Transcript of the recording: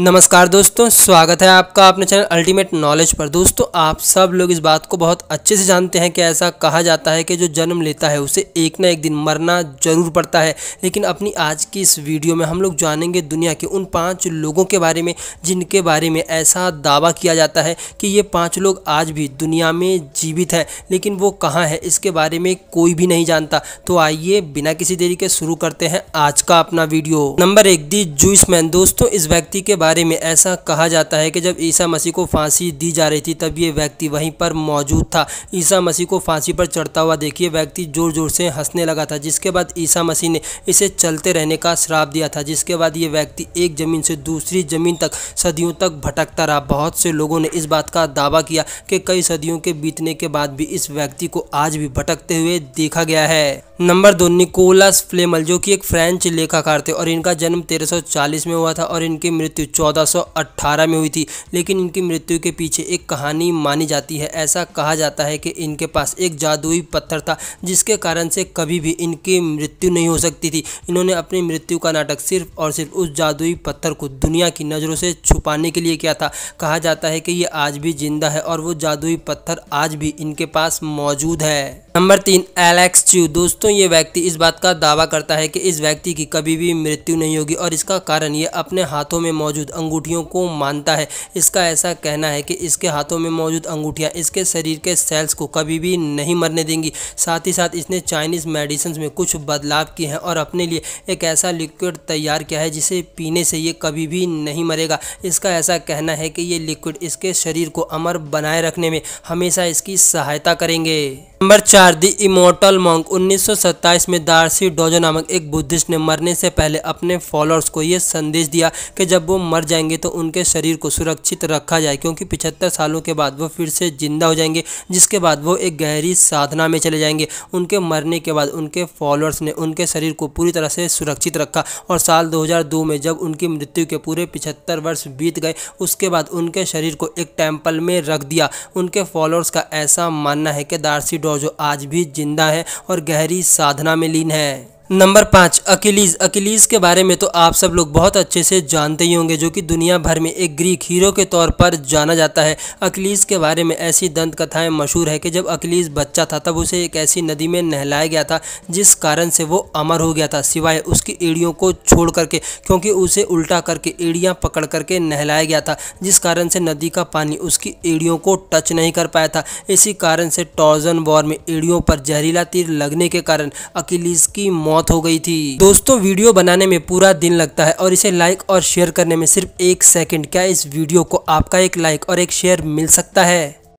नमस्कार दोस्तों स्वागत है आपका अपने चैनल अल्टीमेट नॉलेज पर दोस्तों आप सब लोग इस बात को बहुत अच्छे से जानते हैं कि ऐसा कहा जाता है कि जो जन्म लेता है उसे एक ना एक दिन मरना जरूर पड़ता है लेकिन अपनी आज की इस वीडियो में हम लोग जानेंगे दुनिया के उन पांच लोगों के बारे में जिनके बारे में ऐसा दावा किया जाता है कि ये पाँच लोग आज भी दुनिया में जीवित हैं लेकिन वो कहाँ है इसके बारे में कोई भी नहीं जानता तो आइए बिना किसी देरी के शुरू करते हैं आज का अपना वीडियो नंबर एक दी जूसमैन दोस्तों इस व्यक्ति के बारे में ऐसा कहा जाता है कि जब ईसा मसीह को फांसी दी जा रही थी तब ये व्यक्ति वहीं पर मौजूद था ईसा मसीह को फांसी पर चढ़ता हुआ देखिए व्यक्ति ज़ोर ज़ोर से हंसने लगा था जिसके बाद ईसा मसीह ने इसे चलते रहने का श्राप दिया था जिसके बाद ये व्यक्ति एक ज़मीन से दूसरी ज़मीन तक सदियों तक भटकता रहा बहुत से लोगों ने इस बात का दावा किया कि कई सदियों के बीतने के बाद भी इस व्यक्ति को आज भी भटकते हुए देखा गया है नंबर दो निकोलस फ्लेमल जो कि एक फ्रेंच लेखाकार थे और इनका जन्म 1340 में हुआ था और इनकी मृत्यु 1418 में हुई थी लेकिन इनकी मृत्यु के पीछे एक कहानी मानी जाती है ऐसा कहा जाता है कि इनके पास एक जादुई पत्थर था जिसके कारण से कभी भी इनकी मृत्यु नहीं हो सकती थी इन्होंने अपनी मृत्यु का नाटक सिर्फ और सिर्फ उस जादुई पत्थर को दुनिया की नज़रों से छुपाने के लिए किया था कहा जाता है कि ये आज भी जिंदा है और वो जादुई पत्थर आज भी इनके पास मौजूद है नंबर तीन एलेक्स च्यू दोस्तों ये व्यक्ति इस बात का दावा करता है कि इस व्यक्ति की कभी भी मृत्यु नहीं होगी और इसका कारण ये अपने हाथों में मौजूद मौजूद अंगूठियों को मानता है इसका ऐसा कहना है कि इसके हाथों में मौजूद अंगूठियाँ इसके शरीर के सेल्स को कभी भी नहीं मरने देंगी साथ ही साथ इसने चाइनीज़ मेडिसिन में कुछ बदलाव किए हैं और अपने लिए एक ऐसा लिक्विड तैयार किया है जिसे पीने से ये कभी भी नहीं मरेगा इसका ऐसा कहना है कि ये लिक्विड इसके शरीर को अमर बनाए रखने में हमेशा इसकी सहायता करेंगे नंबर चार दी इमोटल मॉन्क 1927 में दारसी डोजो नामक एक बुद्धिस्ट ने मरने से पहले अपने फॉलोअर्स को यह संदेश दिया कि जब वो मर जाएंगे तो उनके शरीर को सुरक्षित रखा जाए क्योंकि पिछहत्तर सालों के बाद वो फिर से जिंदा हो जाएंगे जिसके बाद वो एक गहरी साधना में चले जाएंगे उनके मरने के बाद उनके फॉलोअर्स ने उनके शरीर को पूरी तरह से सुरक्षित रखा और साल दो में जब उनकी मृत्यु के पूरे पिछहत्तर वर्ष बीत गए उसके बाद उनके शरीर को एक टेम्पल में रख दिया उनके फॉलोअर्स का ऐसा मानना है कि दारसी डोजो जो आज भी जिंदा है और गहरी साधना में लीन है नंबर पाँच अकिलीज अकिलीज के बारे में तो आप सब लोग बहुत अच्छे से जानते ही होंगे जो कि दुनिया भर में एक ग्रीक हीरो के तौर पर जाना जाता है अकिलीज के बारे में ऐसी दंत कथाएं मशहूर है कि जब अकिलीज बच्चा था तब उसे एक ऐसी नदी में नहलाया गया था जिस कारण से वो अमर हो गया था सिवाय उसकी एड़ियों को छोड़ करके क्योंकि उसे उल्टा करके एड़ियाँ पकड़ करके नहलाया गया था जिस कारण से नदी का पानी उसकी एड़ियों को टच नहीं कर पाया था इसी कारण से टॉर्जन वॉर में एड़ियों पर जहरीला तीर लगने के कारण अकिलीज की मौत मौत हो गई थी दोस्तों वीडियो बनाने में पूरा दिन लगता है और इसे लाइक और शेयर करने में सिर्फ एक सेकेंड क्या इस वीडियो को आपका एक लाइक और एक शेयर मिल सकता है